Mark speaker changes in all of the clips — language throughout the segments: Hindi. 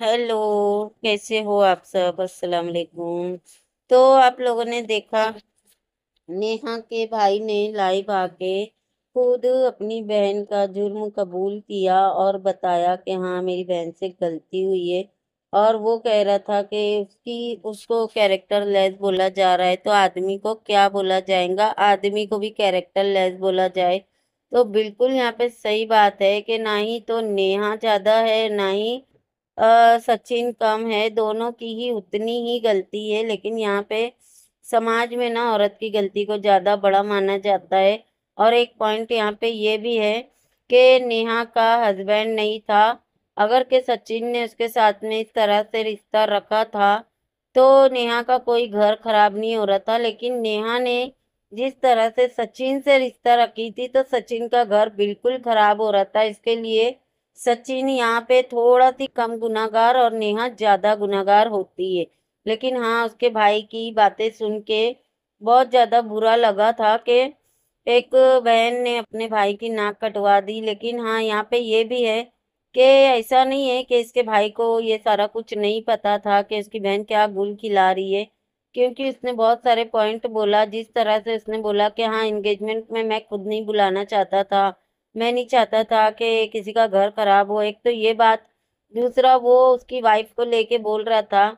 Speaker 1: हेलो कैसे हो आप सब अस्सलाम वालेकुम तो आप लोगों ने देखा नेहा के भाई ने लाइव आके खुद अपनी बहन का जुर्म कबूल किया और बताया कि हाँ मेरी बहन से गलती हुई है और वो कह रहा था कि उसकी उसको कैरेक्टर लेस बोला जा रहा है तो आदमी को क्या बोला जाएगा आदमी को भी कैरेक्टर लेस बोला जाए तो बिल्कुल यहाँ पे सही बात है कि ना ही तो नेहा ज़्यादा है ना ही सचिन कम है दोनों की ही उतनी ही गलती है लेकिन यहाँ पे समाज में ना औरत की गलती को ज़्यादा बड़ा माना जाता है और एक पॉइंट यहाँ पे ये भी है कि नेहा का हस्बैंड नहीं था अगर के सचिन ने उसके साथ में इस तरह से रिश्ता रखा था तो नेहा का कोई घर खराब नहीं हो रहा था लेकिन नेहा ने जिस तरह से सचिन से रिश्ता रखी थी तो सचिन का घर बिल्कुल खराब हो रहा था इसके लिए सचिन यहाँ पे थोड़ा सी कम गुनागार और नेहा ज़्यादा गुनागार होती है लेकिन हाँ उसके भाई की बातें सुन के बहुत ज़्यादा बुरा लगा था कि एक बहन ने अपने भाई की नाक कटवा दी लेकिन हाँ यहाँ पे ये भी है कि ऐसा नहीं है कि इसके भाई को ये सारा कुछ नहीं पता था कि उसकी बहन क्या गुल खिला रही है क्योंकि उसने बहुत सारे पॉइंट बोला जिस तरह से उसने बोला कि हाँ इंगेजमेंट में मैं खुद नहीं बुलाना चाहता था मैं नहीं चाहता था कि किसी का घर खराब हो एक तो ये बात दूसरा वो उसकी वाइफ को लेके बोल रहा था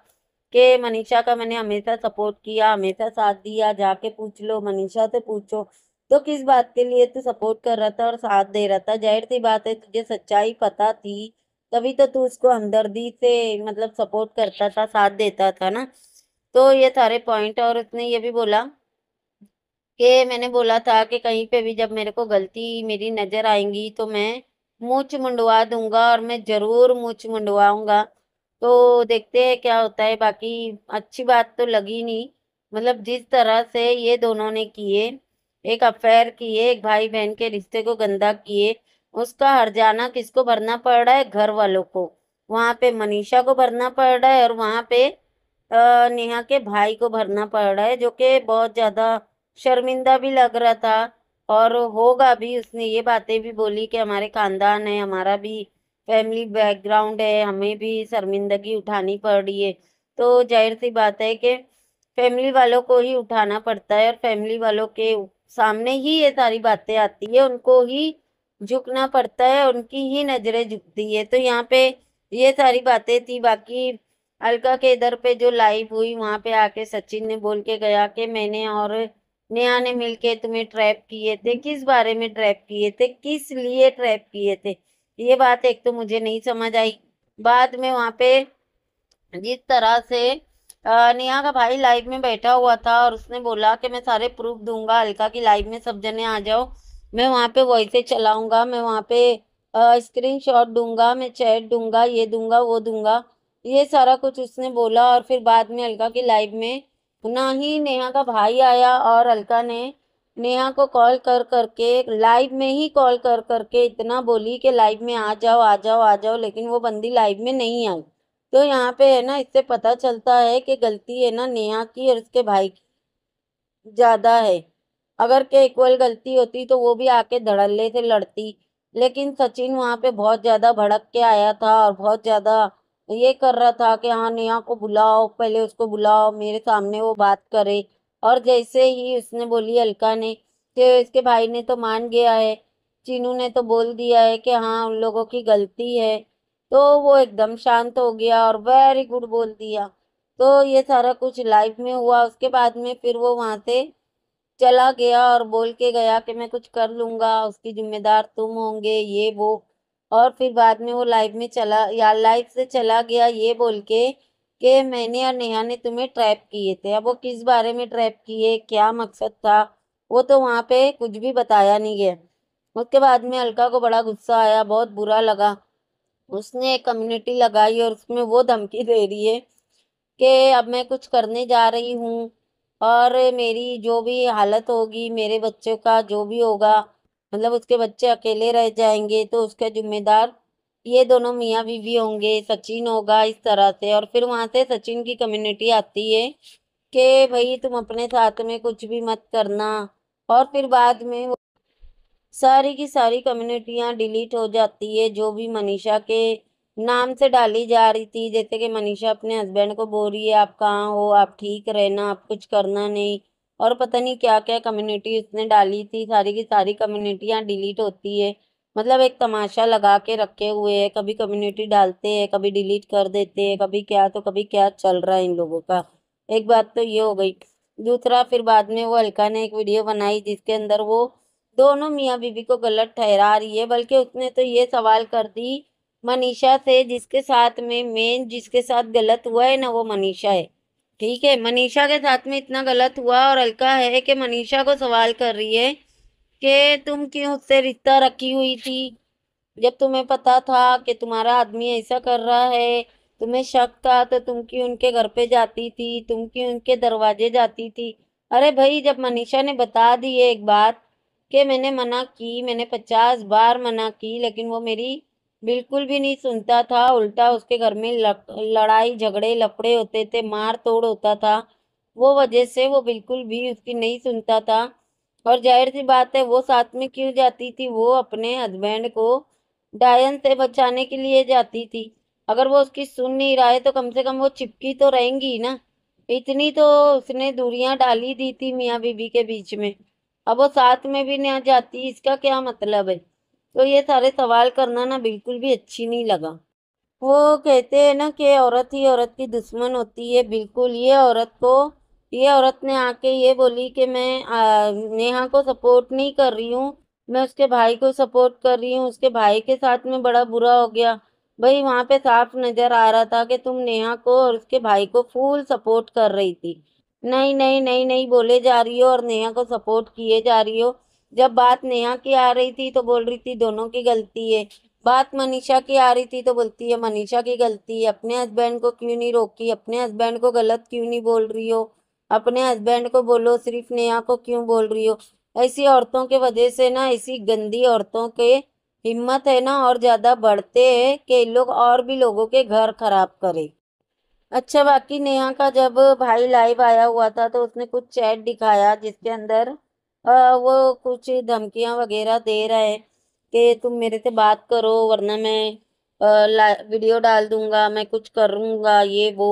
Speaker 1: कि मनीषा का मैंने हमेशा सपोर्ट किया हमेशा साथ दिया जाके पूछ लो मनीषा से पूछो तो किस बात के लिए तू सपोर्ट कर रहा था और साथ दे रहा था जाहिर सी बात है तुझे सच्चाई पता थी तभी तो तू उसको हमदर्दी से मतलब सपोर्ट करता था साथ देता था ना तो ये सारे पॉइंट और उसने ये भी बोला कि मैंने बोला था कि कहीं पे भी जब मेरे को गलती मेरी नज़र आएंगी तो मैं मुँच मंडवा दूंगा और मैं ज़रूर मुँच मंडवाऊंगा तो देखते हैं क्या होता है बाकी अच्छी बात तो लगी नहीं मतलब जिस तरह से ये दोनों ने किए एक अफेयर किए एक भाई बहन के रिश्ते को गंदा किए उसका हरजाना किसको भरना पड़ रहा है घर वालों को वहाँ पे मनीषा को भरना पड़ रहा है और वहाँ पे नेहा के भाई को भरना पड़ रहा है जो कि बहुत ज़्यादा शर्मिंदा भी लग रहा था और होगा भी उसने ये बातें भी बोली कि हमारे खानदान है हमारा भी फैमिली बैकग्राउंड है हमें भी शर्मिंदगी उठानी पड़ रही है तो जाहिर सी बात है कि फैमिली वालों को ही उठाना पड़ता है और फैमिली वालों के सामने ही ये सारी बातें आती है उनको ही झुकना पड़ता है उनकी ही नज़रें झुकती है तो यहाँ पे ये सारी बातें थी बाकी अलका के इधर पे जो लाइव हुई वहाँ पे आके सचिन ने बोल के गया कि मैंने और नेहा ने मिलके तुम्हें ट्रैप किए थे किस बारे में ट्रैप किए थे किस लिए ट्रैप किए थे ये बात एक तो मुझे नहीं समझ आई बाद में वहाँ पे जिस तरह से नेहा का भाई लाइव में बैठा हुआ था और उसने बोला कि मैं सारे प्रूफ दूंगा अलका की लाइव में सब जने आ जाओ मैं वहाँ पे वैसे चलाऊंगा मैं वहाँ पे स्क्रीन शॉट दूंगा मैं चैट दूंगा ये दूंगा वो दूंगा ये सारा कुछ उसने बोला और फिर बाद में अलका की लाइव में पुनः ही नेहा का भाई आया और अलका ने नेहा को कॉल कर करके लाइव में ही कॉल कर करके इतना बोली कि लाइव में आ जाओ आ जाओ आ जाओ लेकिन वो बंदी लाइव में नहीं आई तो यहाँ पे है ना इससे पता चलता है कि गलती है ना नेहा की और उसके भाई की ज़्यादा है अगर के इक्वल गलती होती तो वो भी आके धड़ल्ले से लड़ती लेकिन सचिन वहाँ पे बहुत ज़्यादा भड़क के आया था और बहुत ज़्यादा ये कर रहा था कि हाँ नेहा को बुलाओ पहले उसको बुलाओ मेरे सामने वो बात करे और जैसे ही उसने बोली अलका ने कि इसके भाई ने तो मान गया है चीनू ने तो बोल दिया है कि हाँ उन लोगों की गलती है तो वो एकदम शांत हो गया और वेरी गुड बोल दिया तो ये सारा कुछ लाइफ में हुआ उसके बाद में फिर वो वहाँ से चला गया और बोल के गया कि मैं कुछ कर लूँगा उसकी जिम्मेदार तुम होंगे ये वो और फिर बाद में वो लाइफ में चला या लाइफ से चला गया ये बोल के कि मैंने और नेहा ने तुम्हें ट्रैप किए थे अब वो किस बारे में ट्रैप किए क्या मकसद था वो तो वहाँ पे कुछ भी बताया नहीं गया उसके बाद में अलका को बड़ा गुस्सा आया बहुत बुरा लगा उसने एक कम्युनिटी लगाई और उसमें वो धमकी दे रही है कि अब मैं कुछ करने जा रही हूँ और मेरी जो भी हालत होगी मेरे बच्चों का जो भी होगा मतलब उसके बच्चे अकेले रह जाएंगे तो उसका जिम्मेदार ये दोनों मियाँ बीवी होंगे सचिन होगा इस तरह से और फिर वहाँ से सचिन की कम्युनिटी आती है कि भाई तुम अपने साथ में कुछ भी मत करना और फिर बाद में वो सारी की सारी कम्युनिटियाँ डिलीट हो जाती है जो भी मनीषा के नाम से डाली जा रही थी जैसे कि मनीषा अपने हस्बैंड को बोल रही है आप कहाँ हो आप ठीक रहना आप कुछ करना नहीं और पता नहीं क्या क्या कम्युनिटी उसने डाली थी सारी की सारी कम्युनिटियाँ डिलीट होती है मतलब एक तमाशा लगा के रखे हुए है कभी कम्युनिटी डालते हैं कभी डिलीट कर देते हैं कभी क्या तो कभी क्या चल रहा है इन लोगों का एक बात तो ये हो गई दूसरा फिर बाद में वो अलका ने एक वीडियो बनाई जिसके अंदर वो दोनों मियाँ बीबी को गलत ठहरा रही है बल्कि उसने तो ये सवाल कर दी मनीषा से जिसके साथ में मेन जिसके साथ गलत हुआ है ना वो मनीषा है ठीक है मनीषा के साथ में इतना गलत हुआ और अलका है कि मनीषा को सवाल कर रही है कि तुम क्यों उससे रिश्ता रखी हुई थी जब तुम्हें पता था कि तुम्हारा आदमी ऐसा कर रहा है तुम्हें शक था तो तुम क्यों उनके घर पे जाती थी तुम क्यों उनके दरवाजे जाती थी अरे भाई जब मनीषा ने बता दी एक बात कि मैंने मना की मैंने पचास बार मना की लेकिन वो मेरी बिल्कुल भी नहीं सुनता था उल्टा उसके घर में लड़ाई झगड़े लफड़े होते थे मार तोड़ होता था वो वजह से वो बिल्कुल भी उसकी नहीं सुनता था और जाहिर सी बात है वो साथ में क्यों जाती थी वो अपने हस्बैंड को डायन से बचाने के लिए जाती थी अगर वो उसकी सुन नहीं रहा है तो कम से कम वो चिपकी तो रहेंगी ना इतनी तो उसने दूरियां डाली दी थी मियाँ बीबी के बीच में अब वो साथ में भी नहीं जाती इसका क्या मतलब है तो ये सारे सवाल करना ना बिल्कुल भी अच्छी नहीं लगा वो कहते हैं ना कि औरत ही औरत की दुश्मन होती है बिल्कुल ये औरत को ये औरत ने आके ये बोली कि मैं आ, नेहा को सपोर्ट नहीं कर रही हूँ मैं उसके भाई को सपोर्ट कर रही हूँ उसके भाई के साथ में बड़ा बुरा हो गया भाई वहाँ पे साफ नज़र आ रहा था कि तुम नेहा को और उसके भाई को फुल सपोर्ट कर रही थी नहीं नहीं नहीं नहीं बोले जा रही हो और नेहा को सपोर्ट किए जा रही हो जब बात नेहा की आ रही थी तो बोल रही थी दोनों की गलती है बात मनीषा की आ रही थी तो बोलती है मनीषा की गलती है अपने हस्बैंड को क्यों नहीं रोकी अपने हस्बैंड को गलत क्यों नहीं बोल रही हो अपने हस्बैंड को बोलो सिर्फ नेहा को क्यों बोल रही हो ऐसी औरतों के वजह से ना ऐसी गंदी औरतों के हिम्मत है ना और ज़्यादा बढ़ते है कि लोग और भी लोगों के घर खराब करें अच्छा बाकी नेहा का जब भाई लाइव आया हुआ था तो उसने कुछ चैट दिखाया जिसके अंदर आ, वो कुछ धमकियाँ वगैरह दे रहा है कि तुम मेरे से बात करो वरना मैं आ, वीडियो डाल दूंगा मैं कुछ करूँगा ये वो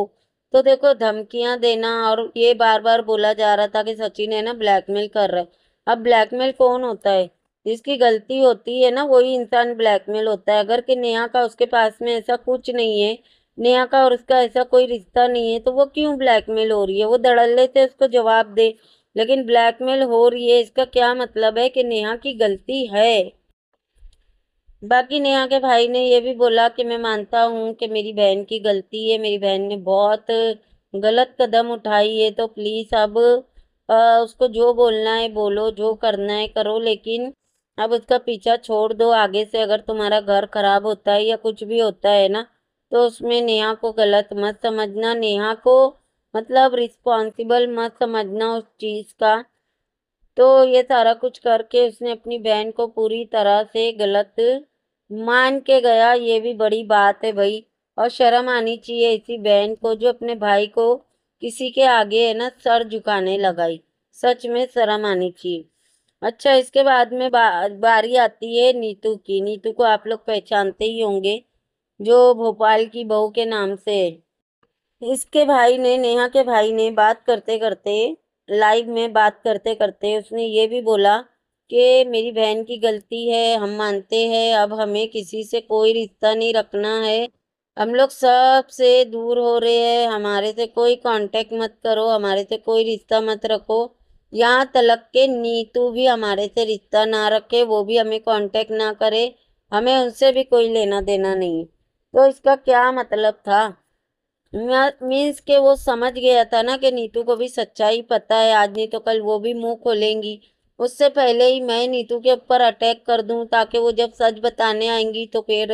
Speaker 1: तो देखो धमकियाँ देना और ये बार बार बोला जा रहा था कि सचिन है ना ब्लैकमेल कर रहा है अब ब्लैकमेल कौन होता है जिसकी गलती होती है ना वही इंसान ब्लैकमेल होता है अगर कि नेहा का उसके पास में ऐसा कुछ नहीं है नेहा का और उसका ऐसा कोई रिश्ता नहीं है तो वो क्यों ब्लैकमेल हो रही है वो धड़ल्ले से उसको जवाब दे लेकिन ब्लैकमेल हो रही है इसका क्या मतलब है कि नेहा की गलती है बाकी नेहा के भाई ने यह भी बोला कि मैं मानता हूँ कि मेरी बहन की गलती है मेरी बहन ने बहुत गलत कदम उठाई है तो प्लीज़ अब आ, उसको जो बोलना है बोलो जो करना है करो लेकिन अब उसका पीछा छोड़ दो आगे से अगर तुम्हारा घर खराब होता है या कुछ भी होता है ना तो उसमें नेहा को गलत मत समझना नेहा को मतलब रिस्पॉन्सिबल मत समझना उस चीज़ का तो ये सारा कुछ करके उसने अपनी बहन को पूरी तरह से गलत मान के गया ये भी बड़ी बात है भाई और शर्म आनी चाहिए इसी बहन को जो अपने भाई को किसी के आगे है ना सर झुकाने लगाई सच में शर्म आनी चाहिए अच्छा इसके बाद में बा, बारी आती है नीतू की नीतू को आप लोग पहचानते ही होंगे जो भोपाल की बहू के नाम से है इसके भाई ने नेहा के भाई ने बात करते करते लाइव में बात करते करते उसने ये भी बोला कि मेरी बहन की गलती है हम मानते हैं अब हमें किसी से कोई रिश्ता नहीं रखना है हम लोग सब से दूर हो रहे हैं हमारे से कोई कांटेक्ट मत करो हमारे से कोई रिश्ता मत रखो यहाँ तलक के नीतू भी हमारे से रिश्ता ना रखे वो भी हमें कांटेक्ट ना करे हमें उनसे भी कोई लेना देना नहीं तो इसका क्या मतलब था मीन्स के वो समझ गया था ना कि नीतू को भी सच्चाई पता है आज नहीं तो कल वो भी मुंह खोलेंगी उससे पहले ही मैं नीतू के ऊपर अटैक कर दूं ताकि वो जब सच बताने आएंगी तो फिर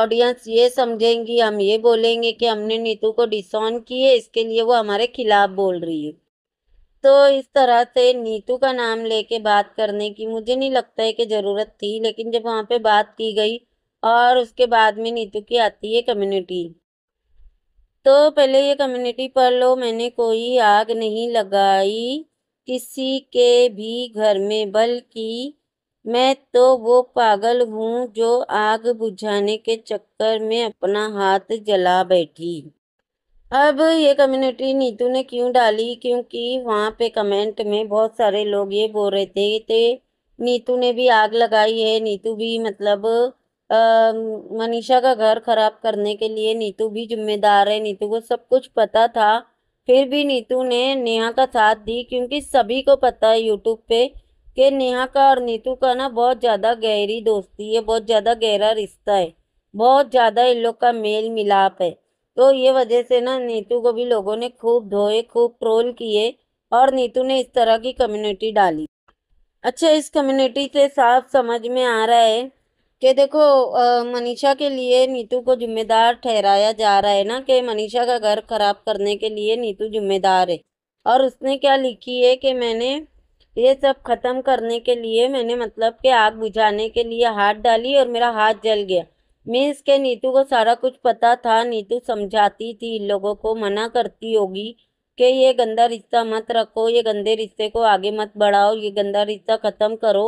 Speaker 1: ऑडियंस ये समझेंगी हम ये बोलेंगे कि हमने नीतू को डिसऑन किए इसके लिए वो हमारे खिलाफ बोल रही है तो इस तरह से नीतू का नाम लेके बात करने की मुझे नहीं लगता है कि ज़रूरत थी लेकिन जब वहाँ पे बात की गई और उसके बाद में नीतू की आती है कम्युनिटी तो पहले ये कम्युनिटी पढ़ लो मैंने कोई आग नहीं लगाई किसी के भी घर में बल्कि मैं तो वो पागल हूँ जो आग बुझाने के चक्कर में अपना हाथ जला बैठी अब ये कम्युनिटी नीतू ने क्यों डाली क्योंकि वहाँ पे कमेंट में बहुत सारे लोग ये बोल रहे थे नीतू ने भी आग लगाई है नीतू भी मतलब मनीषा का घर खराब करने के लिए नीतू भी जिम्मेदार है नीतू को सब कुछ पता था फिर भी नीतू ने नेहा का साथ दी क्योंकि सभी को पता है यूट्यूब पे कि नेहा का और नीतू का ना बहुत ज़्यादा गहरी दोस्ती है बहुत ज़्यादा गहरा रिश्ता है बहुत ज़्यादा इन लोग का मेल मिलाप है तो ये वजह से ना नीतू को भी लोगों ने खूब धोए खूब ट्रोल किए और नीतू ने इस तरह की कम्युनिटी डाली अच्छा इस कम्युनिटी से साफ समझ में आ रहा है कि देखो मनीषा के लिए नीतू को जिम्मेदार ठहराया जा रहा है ना कि मनीषा का घर खराब करने के लिए नीतू जिम्मेदार है और उसने क्या लिखी है कि मैंने ये सब ख़त्म करने के लिए मैंने मतलब कि आग बुझाने के लिए हाथ डाली और मेरा हाथ जल गया मीन्स के नीतू को सारा कुछ पता था नीतू समझाती थी लोगों को मना करती होगी कि ये गंदा रिश्ता मत रखो ये गंदे रिश्ते को आगे मत बढ़ाओ ये गंदा रिश्ता ख़त्म करो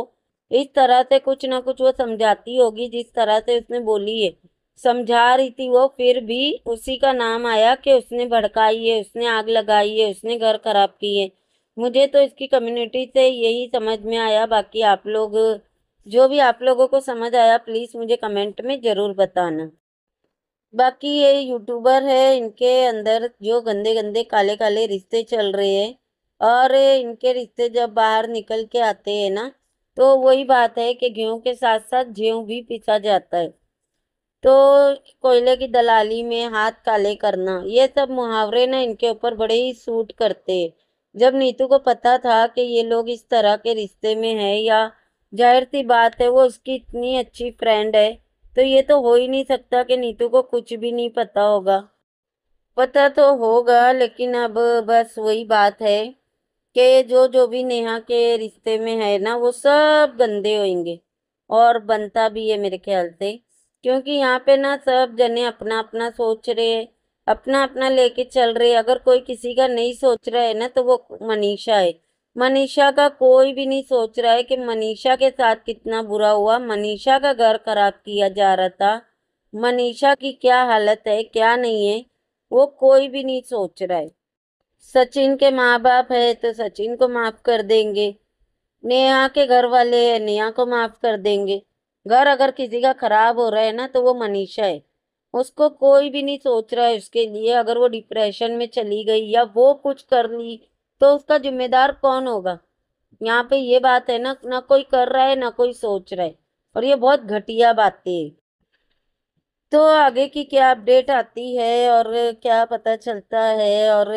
Speaker 1: इस तरह से कुछ ना कुछ वो समझाती होगी जिस तरह से उसने बोली है समझा रही थी वो फिर भी उसी का नाम आया कि उसने भड़काई है उसने आग लगाई है उसने घर खराब किए मुझे तो इसकी कम्युनिटी से यही समझ में आया बाकी आप लोग जो भी आप लोगों को समझ आया प्लीज़ मुझे कमेंट में ज़रूर बताना बाकी ये यूट्यूबर है इनके अंदर जो गंदे गंदे काले काले रिश्ते चल रहे हैं और इनके रिश्ते जब बाहर निकल के आते हैं ना तो वही बात है कि गेहूं के साथ साथ जेहू भी पीसा जाता है तो कोयले की दलाली में हाथ काले करना ये सब मुहावरे ना इनके ऊपर बड़े ही सूट करते जब नीतू को पता था कि ये लोग इस तरह के रिश्ते में है या जाहिर सी बात है वो उसकी इतनी अच्छी फ्रेंड है तो ये तो हो ही नहीं सकता कि नीतू को कुछ भी नहीं पता होगा पता तो होगा लेकिन अब बस वही बात है कि जो जो भी नेहा के रिश्ते में है ना वो सब गंदे होंगे और बनता भी है मेरे ख्याल से क्योंकि यहाँ पे ना सब जने अपना अपना सोच रहे हैं अपना अपना लेके चल रहे अगर कोई किसी का नहीं सोच रहा है ना तो वो मनीषा है मनीषा का कोई भी नहीं सोच रहा है कि मनीषा के साथ कितना बुरा हुआ मनीषा का घर खराब किया जा रहा था मनीषा की क्या हालत है क्या नहीं है वो कोई भी नहीं सोच रहा है सचिन के माँ बाप है तो सचिन को माफ़ कर देंगे नेहा के घर वाले है नेहा को माफ़ कर देंगे घर अगर किसी का ख़राब हो रहा है ना तो वो मनीषा है उसको कोई भी नहीं सोच रहा है उसके लिए अगर वो डिप्रेशन में चली गई या वो कुछ कर ली तो उसका जिम्मेदार कौन होगा यहाँ पे ये बात है ना ना कोई कर रहा है ना कोई सोच रहा है और ये बहुत घटिया बातें है तो आगे की क्या अपडेट आती है और क्या पता चलता है और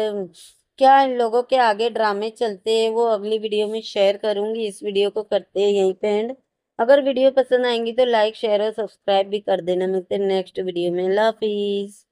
Speaker 1: क्या इन लोगों के आगे ड्रामे चलते हैं वो अगली वीडियो में शेयर करूँगी इस वीडियो को करते हैं यहीं पे एंड अगर वीडियो पसंद आएंगी तो लाइक शेयर और सब्सक्राइब भी कर देना मिलते हैं नेक्स्ट वीडियो में लाफिज़